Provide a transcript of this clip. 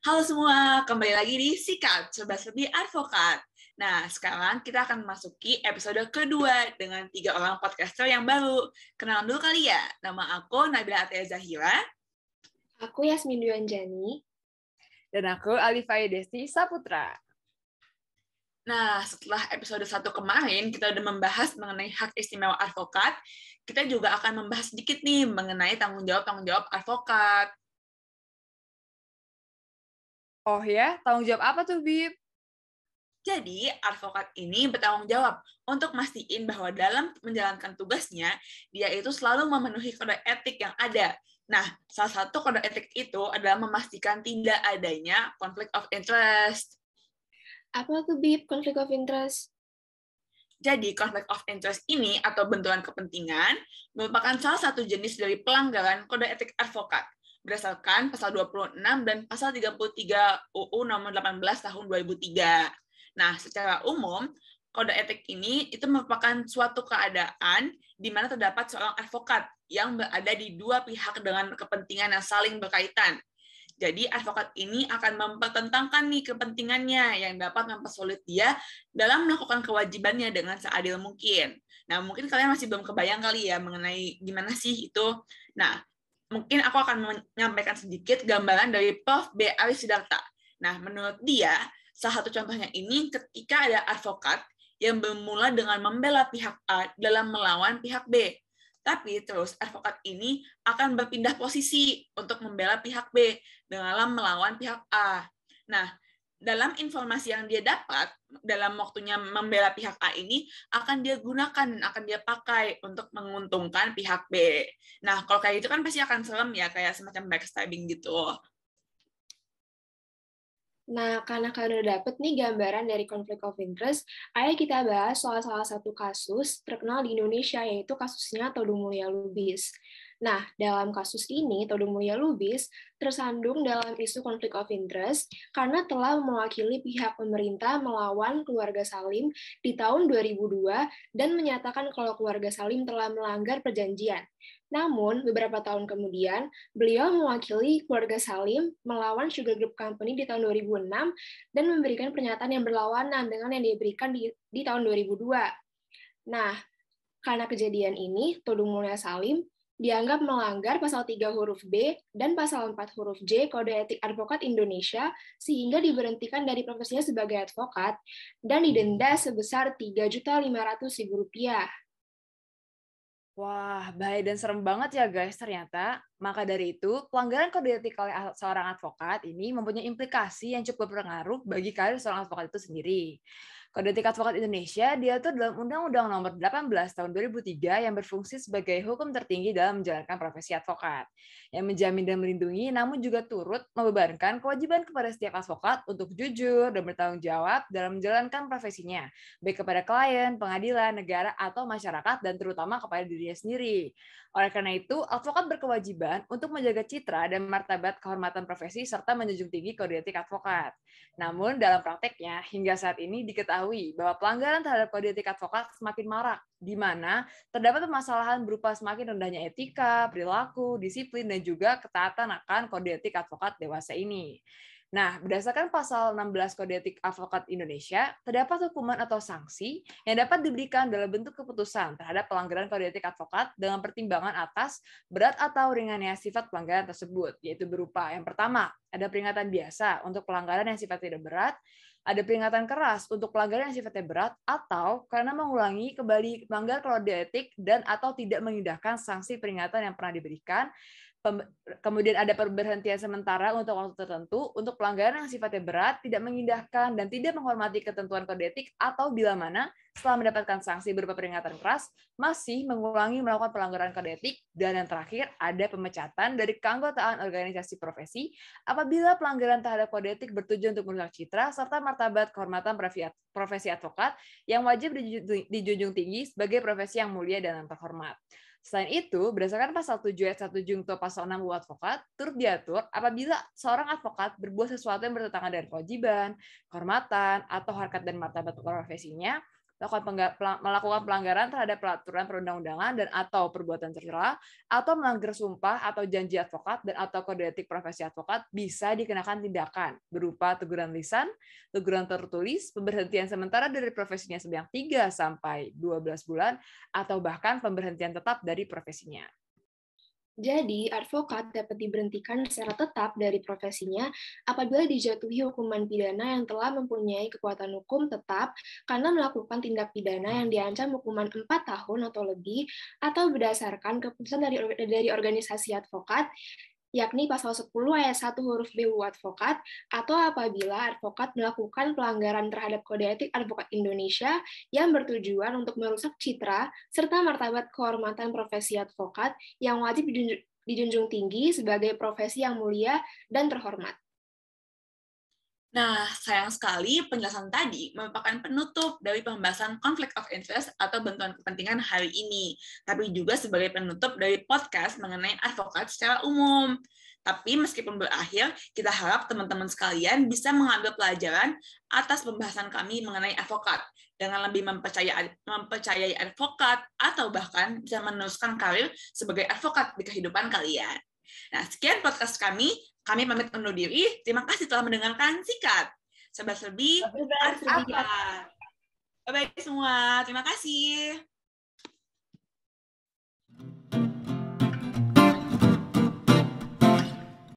Halo semua, kembali lagi di sikat Coba Lebih Advokat. Nah, sekarang kita akan memasuki episode kedua dengan tiga orang podcaster yang baru. Kenalan dulu kali ya. Nama aku Nabila Atea Zahira. Aku Yasmin Duanjani. Dan aku alifai Desti Saputra. Nah, setelah episode satu kemarin, kita sudah membahas mengenai hak istimewa advokat, kita juga akan membahas sedikit nih mengenai tanggung jawab-tanggung jawab advokat. Oh ya, tanggung jawab apa tuh, Bib? Jadi, advokat ini bertanggung jawab untuk mastiin bahwa dalam menjalankan tugasnya, dia itu selalu memenuhi kode etik yang ada. Nah, salah satu kode etik itu adalah memastikan tidak adanya konflik of interest. Apa tuh, Bib, konflik of interest? Jadi, konflik of interest ini atau benturan kepentingan merupakan salah satu jenis dari pelanggaran kode etik advokat berdasarkan pasal 26 dan pasal 33 UU nomor 18 tahun 2003. Nah, secara umum, kode etik ini itu merupakan suatu keadaan di mana terdapat seorang advokat yang berada di dua pihak dengan kepentingan yang saling berkaitan. Jadi advokat ini akan mempertentangkan nih kepentingannya yang dapat mempersulit dia dalam melakukan kewajibannya dengan seadil mungkin. Nah, mungkin kalian masih belum kebayang kali ya mengenai gimana sih itu. Nah, mungkin aku akan menyampaikan sedikit gambaran dari Prof. B. Ari Siddhartha. Nah, menurut dia, salah satu contohnya ini ketika ada advokat yang bermula dengan membela pihak A dalam melawan pihak B. Tapi terus advokat ini akan berpindah posisi untuk membela pihak B dalam melawan pihak A. Nah, dalam informasi yang dia dapat dalam waktunya membela pihak A ini akan dia gunakan akan dia pakai untuk menguntungkan pihak B. Nah, kalau kayak gitu kan pasti akan serem ya, kayak semacam backstabbing gitu. Nah, karena kalian udah dapet nih gambaran dari konflik of interest, ayo kita bahas soal salah satu kasus terkenal di Indonesia, yaitu kasusnya Todung Mulia Lubis. Nah, dalam kasus ini, Todung Mulia Lubis tersandung dalam isu konflik of interest karena telah mewakili pihak pemerintah melawan keluarga Salim di tahun 2002 dan menyatakan kalau keluarga Salim telah melanggar perjanjian. Namun, beberapa tahun kemudian, beliau mewakili keluarga Salim melawan Sugar Group Company di tahun 2006 dan memberikan pernyataan yang berlawanan dengan yang diberikan di, di tahun 2002. Nah, karena kejadian ini, Todung Mulya Salim dianggap melanggar pasal 3 huruf B dan pasal 4 huruf J Kode Etik Advokat Indonesia sehingga diberhentikan dari profesinya sebagai advokat dan didenda hmm. sebesar Rp3.500.000. Wah, baik dan serem banget ya guys ternyata. Maka dari itu, pelanggaran kode etik oleh seorang advokat ini mempunyai implikasi yang cukup berpengaruh bagi karir seorang advokat itu sendiri. Kode Etik Advokat Indonesia diatur dalam Undang-Undang Nomor 18 Tahun 2003 yang berfungsi sebagai hukum tertinggi dalam menjalankan profesi advokat, yang menjamin dan melindungi namun juga turut membebankan kewajiban kepada setiap advokat untuk jujur dan bertanggung jawab dalam menjalankan profesinya, baik kepada klien, pengadilan, negara, atau masyarakat, dan terutama kepada dirinya sendiri. Oleh karena itu, advokat berkewajiban kewajiban untuk menjaga citra dan martabat kehormatan profesi serta menjunjung tinggi kode etik advokat. Namun dalam prakteknya hingga saat ini diketahui bahwa pelanggaran terhadap kode etik advokat semakin marak di mana terdapat permasalahan berupa semakin rendahnya etika, perilaku, disiplin dan juga ketaatan akan kode etik advokat dewasa ini. Nah, berdasarkan pasal 16 Kode Etik Advokat Indonesia, terdapat hukuman atau sanksi yang dapat diberikan dalam bentuk keputusan terhadap pelanggaran Kode Etik Advokat dengan pertimbangan atas berat atau ringannya sifat pelanggaran tersebut, yaitu berupa yang pertama, ada peringatan biasa untuk pelanggaran yang sifat tidak berat, ada peringatan keras untuk pelanggaran yang sifatnya berat, atau karena mengulangi kembali melanggar kode etik dan atau tidak mengindahkan sanksi peringatan yang pernah diberikan, kemudian ada perberhentian sementara untuk waktu tertentu untuk pelanggaran yang sifatnya berat, tidak mengindahkan dan tidak menghormati ketentuan kode etik atau bila mana setelah mendapatkan sanksi berupa peringatan keras masih mengulangi melakukan pelanggaran kode etik dan yang terakhir ada pemecatan dari keanggotaan organisasi profesi apabila pelanggaran terhadap kode etik bertujuan untuk merusak citra serta martabat kehormatan profesi advokat yang wajib dijunjung tinggi sebagai profesi yang mulia dan terhormat. Selain itu, berdasarkan pasal 7 ayat 1 jungto pasal 6 buat advokat, turut diatur apabila seorang advokat berbuat sesuatu yang bertentangan dengan kewajiban, kehormatan, atau harkat dan martabat profesinya, melakukan melakukan pelanggaran terhadap peraturan perundang-undangan dan atau perbuatan tercela atau melanggar sumpah atau janji advokat dan atau kode etik profesi advokat bisa dikenakan tindakan berupa teguran lisan, teguran tertulis, pemberhentian sementara dari profesinya sebanyak 3 sampai 12 bulan atau bahkan pemberhentian tetap dari profesinya. Jadi, advokat dapat diberhentikan secara tetap dari profesinya apabila dijatuhi hukuman pidana yang telah mempunyai kekuatan hukum tetap karena melakukan tindak pidana yang diancam hukuman 4 tahun atau lebih atau berdasarkan keputusan dari dari organisasi advokat yakni pasal 10 ayat 1 huruf B UU advokat atau apabila advokat melakukan pelanggaran terhadap kode etik advokat Indonesia yang bertujuan untuk merusak citra serta martabat kehormatan profesi advokat yang wajib dijunjung tinggi sebagai profesi yang mulia dan terhormat. Nah, sayang sekali penjelasan tadi merupakan penutup dari pembahasan konflik of interest atau bantuan kepentingan hari ini, tapi juga sebagai penutup dari podcast mengenai advokat secara umum. Tapi meskipun berakhir, kita harap teman-teman sekalian bisa mengambil pelajaran atas pembahasan kami mengenai advokat dengan lebih mempercayai, mempercayai advokat atau bahkan bisa meneruskan karir sebagai advokat di kehidupan kalian. Nah, sekian podcast kami. Kami pamit undur diri. Terima kasih telah mendengarkan Sikat. Sebab lebih Bye-bye semua. Terima kasih.